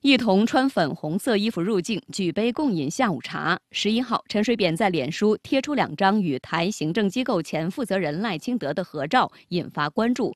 一同穿粉红色衣服入境，举杯共饮下午茶。十一号，陈水扁在脸书贴出两张与台行政机构前负责人赖清德的合照，引发关注。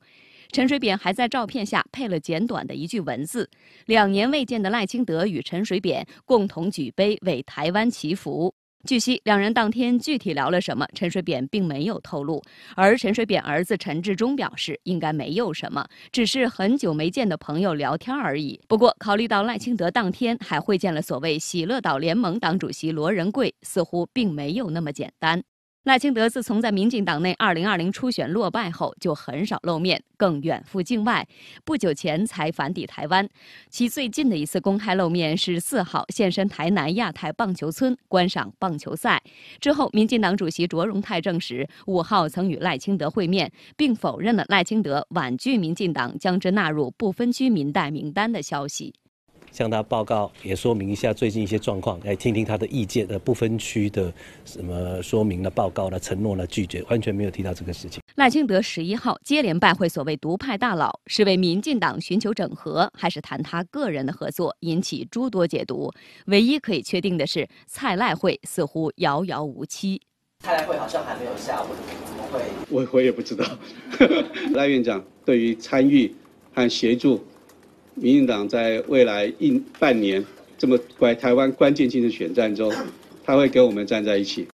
陈水扁还在照片下配了简短的一句文字：“两年未见的赖清德与陈水扁共同举杯为台湾祈福。”据悉，两人当天具体聊了什么，陈水扁并没有透露。而陈水扁儿子陈志忠表示，应该没有什么，只是很久没见的朋友聊天而已。不过，考虑到赖清德当天还会见了所谓“喜乐岛联盟”党主席罗仁贵，似乎并没有那么简单。赖清德自从在民进党内二零二零初选落败后，就很少露面，更远赴境外。不久前才返抵台湾，其最近的一次公开露面是四号现身台南亚太棒球村观赏棒球赛。之后，民进党主席卓荣泰证实，五号曾与赖清德会面，并否认了赖清德婉拒民进党将之纳入不分区民代名单的消息。向他报告，也说明一下最近一些状况，来听听他的意见的不分区的什么说明了、报告了、承诺了、拒绝，完全没有提到这个事情。赖清德十一号接连拜会所谓独派大佬，是为民进党寻求整合，还是谈他个人的合作，引起诸多解读。唯一可以确定的是，蔡赖会似乎遥遥无期。蔡赖会好像还没有下文，怎么会？我我也不知道。赖院长对于参与和协助。民进党在未来一半年这么关台湾关键性的选战中，他会跟我们站在一起。